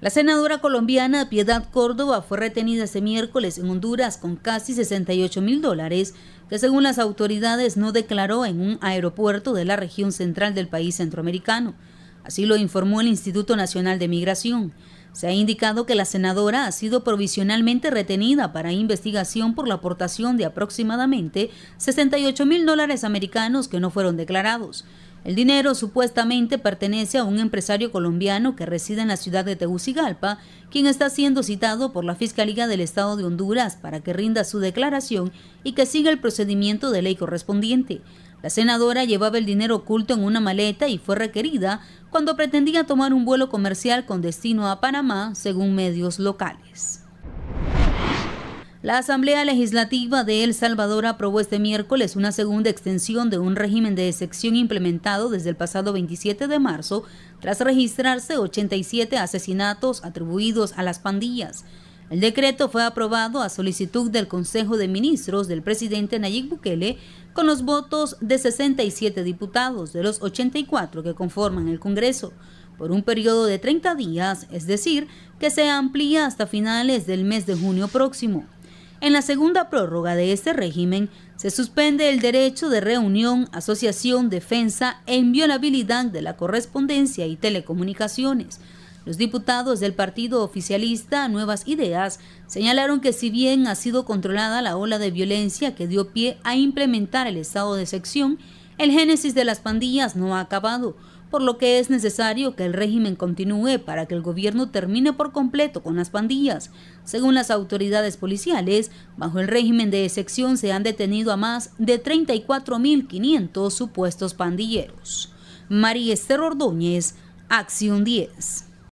La senadora colombiana Piedad Córdoba fue retenida este miércoles en Honduras con casi 68 mil dólares que según las autoridades no declaró en un aeropuerto de la región central del país centroamericano. Así lo informó el Instituto Nacional de Migración. Se ha indicado que la senadora ha sido provisionalmente retenida para investigación por la aportación de aproximadamente 68 mil dólares americanos que no fueron declarados. El dinero supuestamente pertenece a un empresario colombiano que reside en la ciudad de Tegucigalpa, quien está siendo citado por la Fiscalía del Estado de Honduras para que rinda su declaración y que siga el procedimiento de ley correspondiente. La senadora llevaba el dinero oculto en una maleta y fue requerida cuando pretendía tomar un vuelo comercial con destino a Panamá, según medios locales. La Asamblea Legislativa de El Salvador aprobó este miércoles una segunda extensión de un régimen de excepción implementado desde el pasado 27 de marzo, tras registrarse 87 asesinatos atribuidos a las pandillas. El decreto fue aprobado a solicitud del Consejo de Ministros del presidente Nayib Bukele con los votos de 67 diputados de los 84 que conforman el Congreso por un periodo de 30 días, es decir, que se amplía hasta finales del mes de junio próximo. En la segunda prórroga de este régimen, se suspende el derecho de reunión, asociación, defensa e inviolabilidad de la correspondencia y telecomunicaciones. Los diputados del partido oficialista Nuevas Ideas señalaron que si bien ha sido controlada la ola de violencia que dio pie a implementar el estado de sección, el génesis de las pandillas no ha acabado, por lo que es necesario que el régimen continúe para que el gobierno termine por completo con las pandillas. Según las autoridades policiales, bajo el régimen de excepción se han detenido a más de 34.500 supuestos pandilleros. María Esther Ordóñez, Acción 10.